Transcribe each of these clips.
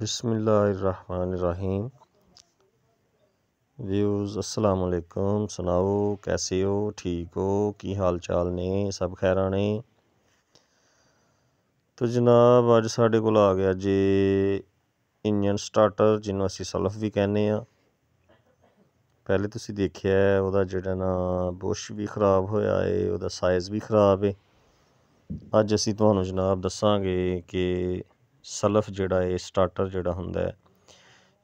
बिसमीम व्यूज़ अस्सलाम वालेकुम सुनाओ कैसे हो ठीक हो की ਹਾਲ ਚਾਲ ਨੇ ਸਭ ਖੈਰਾਂ ਨੇ ਤੋ ਜਨਾਬ ਅੱਜ ਸਾਡੇ ਕੋਲ ਆ ਗਿਆ ਜੇ ਇੰਜਨ ਸਟਾਰਟਰ ਜਿਹਨੂੰ ਅਸੀਂ ਸਲਫ ਵੀ ਕਹਿੰਦੇ ਆ ਪਹਿਲੇ ਤੁਸੀਂ ਦੇਖਿਆ ਉਹਦਾ ਜਿਹੜਾ ਨਾ ਬੁਸ਼ ਵੀ ਖਰਾਬ ਹੋਇਆ ਏ ਉਹਦਾ ਸਾਈਜ਼ ਵੀ ਖਰਾਬ ਏ ਅੱਜ ਅਸੀਂ ਤੁਹਾਨੂੰ ਜਨਾਬ ਦੱਸਾਂਗੇ ਕਿ ਸਲਫ ਜਿਹੜਾ ਹੈ ਸਟਾਰਟਰ ਜਿਹੜਾ ਹੁੰਦਾ ਹੈ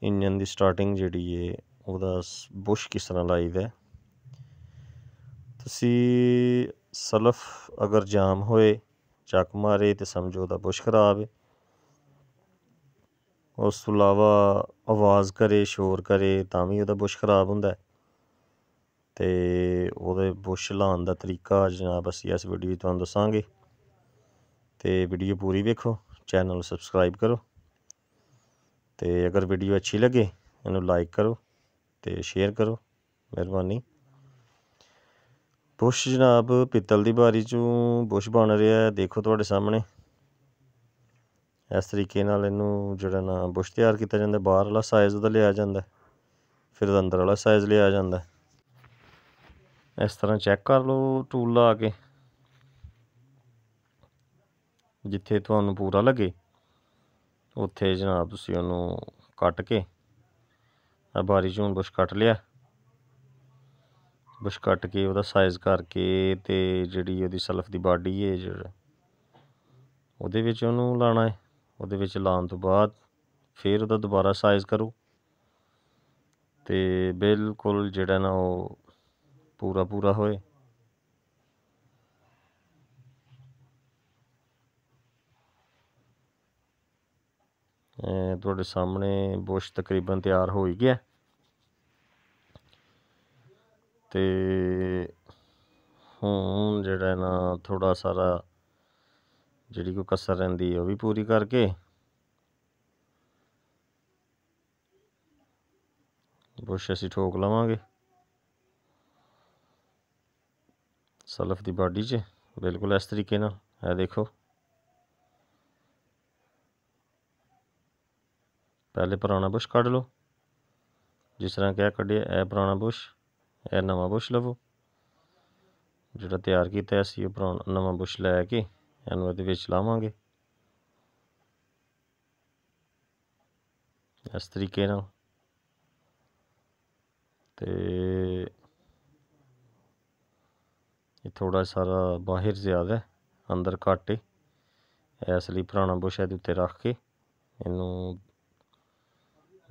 ਇੰਜਨ ਦੀ ਸਟਾਰਟਿੰਗ ਜਿਹੜੀ ਹੈ ਉਹਦਾ ਬੁਸ਼ ਕਿਸ ਤਰ੍ਹਾਂ ਲਾਈਦਾ ਤੁਸੀਂ ਸਲਫ ਅਗਰ ਜਾਮ ਹੋਏ ਚੱਕ ਮਾਰੇ ਤੇ ਸਮਝੋ ਉਹਦਾ ਬੁਸ਼ ਖਰਾਬ ਹੈ ਉਸ ਤੋਂ ਇਲਾਵਾ ਆਵਾਜ਼ ਕਰੇ ਸ਼ੋਰ ਕਰੇ ਤਾਂ ਵੀ ਉਹਦਾ ਬੁਸ਼ ਖਰਾਬ ਹੁੰਦਾ ਹੈ ਤੇ ਉਹਦੇ ਬੁਸ਼ ਲਾਉਣ ਦਾ ਤਰੀਕਾ ਜਨਾਬ ਅਸੀਂ ਇਸ ਵੀਡੀਓ ਤੁਹਾਨੂੰ ਦੱਸਾਂਗੇ ਤੇ ਵੀਡੀਓ ਪੂਰੀ ਵੇਖੋ ਚੈਨਲ ਸਬਸਕ੍ਰਾਈਬ ਕਰੋ ਤੇ ਅਗਰ ਵੀਡੀਓ ਅੱਛੀ ਲੱਗੇ ਇਹਨੂੰ ਲਾਈਕ ਕਰੋ ਤੇ ਸ਼ੇਅਰ ਕਰੋ ਮਿਹਰਬਾਨੀ ਬੁਸ਼ ਜਨਾਬ ਪਿੱਤਲ ਦੀ ਬਾਰੀ ਚੋਂ ਬੁਸ਼ ਬਣ ਰਿਹਾ ਦੇਖੋ ਤੁਹਾਡੇ ਸਾਹਮਣੇ ਇਸ ਤਰੀਕੇ ਨਾਲ ਇਹਨੂੰ ਜਿਹੜਾ ਨਾ ਬੁਸ਼ ਤਿਆਰ ਕੀਤਾ ਜਾਂਦਾ ਬਾਹਰ ਵਾਲਾ ਸਾਈਜ਼ ਦਾ ਲਿਆ ਜਾਂਦਾ ਫਿਰ ਅੰਦਰ ਵਾਲਾ ਸਾਈਜ਼ ਲਿਆ ਜਾਂਦਾ ਇਸ ਤਰ੍ਹਾਂ ਚੈੱਕ ਕਰ ਲਓ ਟੂਲ ਲਾ ਕੇ ਜਿੱਥੇ ਤੁਹਾਨੂੰ ਪੂਰਾ ਲੱਗੇ ਉੱਥੇ ਜਨਾਬ ਤੁਸੀਂ ਉਹਨੂੰ ਕੱਟ ਕੇ ਆ ਬਾਰੀ ਚੋਂ ਬੁਸ਼ ਕੱਟ ਲਿਆ ਬੁਸ਼ ਕੱਟ ਕੇ ਉਹਦਾ ਸਾਈਜ਼ ਕਰਕੇ ਤੇ ਜਿਹੜੀ ਉਹਦੀ ਸਲਫ ਦੀ ਬਾਡੀ ਹੈ ਜਿਹੜਾ ਉਹਦੇ ਵਿੱਚ ਉਹਨੂੰ ਲਾਣਾ ਹੈ ਉਹਦੇ ਵਿੱਚ ਲਾਉਣ ਤੋਂ ਬਾਅਦ ਫਿਰ ਉਹਦਾ ਦੁਬਾਰਾ ਸਾਈਜ਼ ਕਰੋ ਤੇ ਬਿਲਕੁਲ ਜਿਹੜਾ ਨਾ ਉਹ ਪੂਰਾ ਪੂਰਾ ਹੋਏ ਤੁਹਾਡੇ ਸਾਹਮਣੇ ਬੁਸ਼ ਤਕਰੀਬਨ ਤਿਆਰ ਹੋ ਹੀ ਗਿਆ ਤੇ ਹੁਣ ਜਿਹੜਾ ਨਾ ਥੋੜਾ ਸਾਰਾ ਜਿਹੜੀ ਕੋ ਕਸਰ ਰਹਿੰਦੀ ਹੈ ਉਹ ਵੀ ਪੂਰੀ ਕਰਕੇ ਬੁਸ਼ ਅਸੀਂ ਠੋਕ ਲਵਾਂਗੇ ਸਲਫ ਦੀ ਬਾਡੀ 'ਚ ਬਿਲਕੁਲ ਇਸ ਤਰੀਕੇ ਨਾਲ ਇਹ ਦੇਖੋ ਪਹਿਲੇ ਪੁਰਾਣਾ ਬੁਸ਼ ਕੱਢ ਲਓ ਜਿਸ ਤਰ੍ਹਾਂ ਕਿ ਕੱਢਿਆ ਐ ਪੁਰਾਣਾ ਬੁਸ਼ ਐ ਨਵਾਂ ਬੁਸ਼ ਲਵੋ ਜਿਹੜਾ ਤਿਆਰ ਕੀਤਾ ਸੀ ਉਹ ਪੁਰਾਣਾ ਨਵਾਂ ਬੁਸ਼ ਲੈ ਕੇ ਇਹਨੂੰ ਇਹਦੇ ਵਿੱਚ ਲਾਵਾਂਗੇ ਇਸ ਤਰੀਕੇ ਨਾਲ ਤੇ ਇਹ ਥੋੜਾ ਸਾਰਾ ਬਾਹਰ ਜ਼ਿਆਦਾ ਹੈ ਅੰਦਰ ਘਾਟੇ ਇਸ ਲਈ ਪੁਰਾਣਾ ਬੁਸ਼ ਇਹਦੇ ਉੱਤੇ ਰੱਖ ਕੇ ਇਹਨੂੰ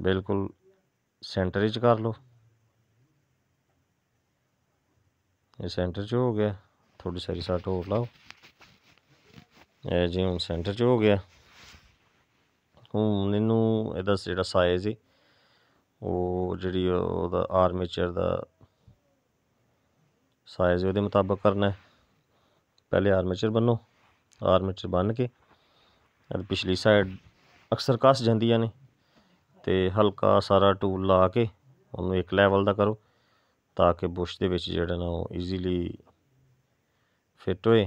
ਬਿਲਕੁਲ ਸੈਂਟਰ ਵਿੱਚ ਕਰ ਲਓ ਇਹ ਸੈਂਟਰ 'ਚ ਹੋ ਗਿਆ ਥੋੜੀ ਸਾਰੀ ਸਾਟ ਹੋਰ ਲਾਓ ਇਹ ਜੀ ਹੁਣ ਸੈਂਟਰ 'ਚ ਹੋ ਗਿਆ ਹੁਣ ਇਹਨੂੰ ਇਹਦਾ ਜਿਹੜਾ ਸਾਈਜ਼ ਹੈ ਉਹ ਜਿਹੜੀ ਉਹਦਾ ਆਰਮੇਚਰ ਦਾ ਸਾਈਜ਼ ਉਹਦੇ ਮੁਤਾਬਕ ਕਰਨਾ ਹੈ ਪਹਿਲੇ ਆਰਮੇਚਰ ਬੰਨੋ ਆਰਮੇਚਰ ਬੰਨ ਕੇ ਪਿਛਲੀ ਸਾਈਡ ਅਕਸਰ ਕੱਸ ਜਾਂਦੀਆਂ ਨੇ ਤੇ ਹਲਕਾ ਸਾਰਾ ਟੂਲ ਲਾ ਕੇ ਉਹਨੂੰ ਇੱਕ ਲੈਵਲ ਦਾ ਕਰੋ ਤਾਂ ਕਿ ਬੁਸ਼ ਦੇ ਵਿੱਚ ਜਿਹੜਾ ਨਾ ਉਹ ਈਜ਼ੀਲੀ ਫਿੱਟ ਹੋਏ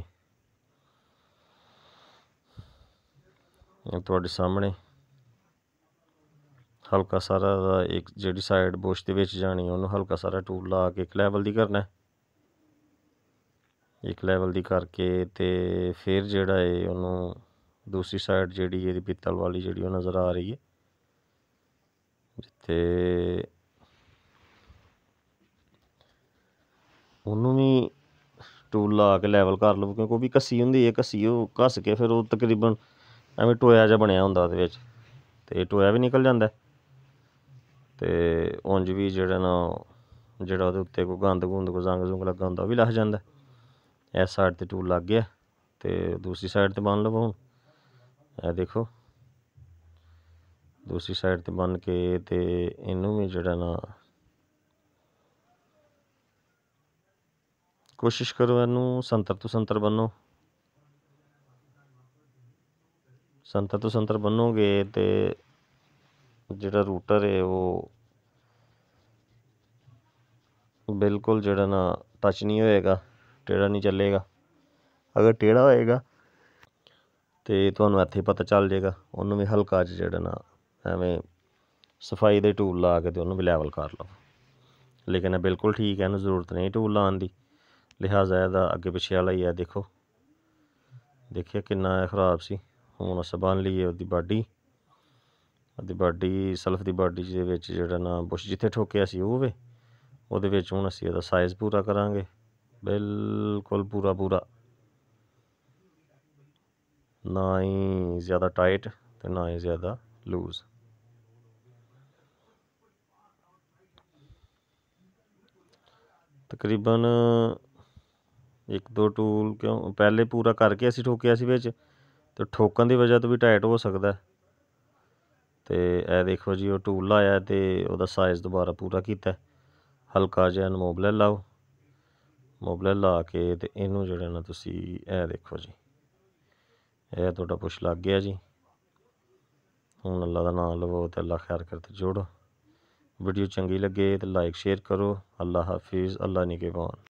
ਇਹ ਤੁਹਾਡੇ ਸਾਹਮਣੇ ਹਲਕਾ ਸਾਰਾ ਦਾ ਇੱਕ ਜਿਹੜੀ ਸਾਈਡ ਬੁਸ਼ ਦੇ ਵਿੱਚ ਜਾਣੀ ਉਹਨੂੰ ਹਲਕਾ ਸਾਰਾ ਟੂਲ ਲਾ ਕੇ ਇੱਕ ਲੈਵਲ ਦੀ ਕਰਨਾ ਇੱਕ ਲੈਵਲ ਦੀ ਕਰਕੇ ਤੇ ਫਿਰ ਜਿਹੜਾ ਏ ਉਹਨੂੰ ਦੂਸਰੀ ਸਾਈਡ ਜਿਹੜੀ ਇਹਦੀ ਪਿੱਤਲ ਵਾਲੀ ਜਿਹੜੀ ਉਹ ਨਜ਼ਰ ਆ ਰਹੀ ਹੈ ਜਿੱਥੇ ਉਹਨੂੰ ਵੀ ਟੂਲ ਲਾ ਕੇ ਲੈਵਲ ਕਰ ਲਓ ਕਿਉਂਕਿ ਉਹ ਵੀ ਕੱਸੀ ਹੁੰਦੀ ਹੈ ਕੱਸੀ ਉਹ ਘਸ ਕੇ ਫਿਰ ਉਹ ਤਕਰੀਬਨ ਐਵੇਂ ਟੋਇਆ ਜਿਹਾ ਬਣਿਆ ਹੁੰਦਾ ਉਹਦੇ ਵਿੱਚ ਇਹ ਟੋਇਆ ਵੀ ਨਿਕਲ ਜਾਂਦਾ ਤੇ ਉਂਝ ਵੀ ਜਿਹੜਾ ਨਾ ਜਿਹੜਾ ਉਹਦੇ ਉੱਤੇ ਕੋਈ ਗੰਦ ਗੁੰਦ ਕੋ ਜ਼ੰਗ ਜ਼ੁੰਗ ਲੱਗਾ ਹੁੰਦਾ ਉਹ ਵੀ ਲੱਗ ਜਾਂਦਾ ਐਸ ਸਾਈਡ ਤੇ ਟੂਲ ਲੱਗ ਗਿਆ ਤੇ ਦੂਸਰੀ ਸਾਈਡ ਤੇ ਬੰਨ ਲਵੋ ਇਹ ਦੇਖੋ ਦੂਸਰੀ ਸਾਈਡ 'ਤੇ ਬੰਨ ਕੇ ਤੇ ਇਹਨੂੰ ਵੀ ਜਿਹੜਾ ਨਾ ਕੋਸ਼ਿਸ਼ ਕਰੋ ਇਹਨੂੰ ਸੰਤਰ ਤੋਂ ਸੰਤਰ ਬੰਨੋ ਸੰਤਰ ਤੋਂ ਸੰਤਰ ਬੰਨੋਗੇ ਤੇ ਜਿਹੜਾ ਰੂਟਰ ਹੈ ਉਹ ਬਿਲਕੁਲ ਜਿਹੜਾ ਨਾ ਟੱਚ ਨਹੀਂ ਹੋਏਗਾ ਟੇੜਾ ਨਹੀਂ ਚੱਲੇਗਾ ਅਗਰ ਟੇੜਾ ਹੋਏਗਾ ਤੇ ਤੁਹਾਨੂੰ ਇੱਥੇ ਪਤਾ ਚੱਲ ਜਾਏਗਾ ਉਹਨੂੰ ਵੀ ਹਲਕਾ ਜਿਹੜਾ ਨਾ ਐਵੇਂ ਸਫਾਈ ਦੇ ਟੂਲ ਲਾ ਕੇ ਤੇ ਉਹਨੂੰ ਵੀ ਲੈਵਲ ਕਰ ਲਓ ਲੇਕਿਨ ਇਹ ਬਿਲਕੁਲ ਠੀਕ ਹੈ ਇਹਨੂੰ ਜ਼ਰੂਰਤ ਨਹੀਂ ਟੂਲ ਲਾਉਣ ਦੀ ਲਿਹਾਜ਼ਾ ਇਹਦਾ ਅੱਗੇ ਪਿੱਛੇ ਵਾਲਾ ਹੀ ਆ ਦੇਖੋ ਦੇਖਿਆ ਕਿੰਨਾ ਹੈ ਖਰਾਬ ਸੀ ਹੁਣ ਸਬਨ ਲਈ ਉਹਦੀ ਬਾਡੀ ਉਹਦੀ ਬਾਡੀ ਸਲਫ ਦੀ ਬਾਡੀ ਦੇ ਵਿੱਚ ਜਿਹੜਾ ਨਾ ਬੁਸ਼ ਜਿੱਥੇ ਠੋਕਿਆ ਸੀ ਉਹ ਵੇ ਉਹਦੇ ਵਿੱਚ ਹੁਣ ਅਸੀਂ ਇਹਦਾ ਸਾਈਜ਼ ਪੂਰਾ ਕਰਾਂਗੇ ਬਿਲਕੁਲ ਪੂਰਾ ਪੂਰਾ ਨਾ ਹੀ ਜ਼ਿਆਦਾ ਟਾਈਟ ਤੇ ਨਾ ਹੀ ਜ਼ਿਆਦਾ ਲੂਜ਼ ਤਕਰੀਬਨ ਇੱਕ ਦੋ ਟੂਲ ਕਿਉਂ ਪਹਿਲੇ ਪੂਰਾ ਕਰਕੇ ਅਸੀਂ ਠੋਕਿਆ ਸੀ ਵਿੱਚ ਤੇ ਠੋਕਣ ਦੀ ਵਜ੍ਹਾ ਤੋਂ ਵੀ ਟਾਈਟ ਹੋ ਸਕਦਾ ਤੇ ਇਹ ਦੇਖੋ ਜੀ ਉਹ ਟੂਲ ਲਾਇਆ ਤੇ ਉਹਦਾ ਸਾਈਜ਼ ਦੁਬਾਰਾ ਪੂਰਾ ਕੀਤਾ ਹਲਕਾ ਜਿਹਾ ਮੋਬਲਰ ਲਾਓ ਮੋਬਲਰ ਲਾ ਕੇ ਤੇ ਇਹਨੂੰ ਜਿਹੜਾ ਨਾ ਤੁਸੀਂ ਇਹ ਦੇਖੋ ਜੀ ਇਹ ਤੁਹਾਡਾ ਪੁਛ ਲੱਗ ਗਿਆ ਜੀ ਹੁਣ ਅੱਲਾ ਦਾ ਨਾਮ ਲਵੋ ਤੇ ਅੱਲਾ ਖੈਰ ਕਰਤੇ ਜੋੜੋ ਵੀਡੀਓ ਚੰਗੀ ਲੱਗੇ ਤਾਂ ਲਾਈਕ ਸ਼ੇਅਰ ਕਰੋ ਅੱਲਾ ਹਾਫਿਜ਼ ਅੱਲਾ ਨਿਗਹਿਬਾਨ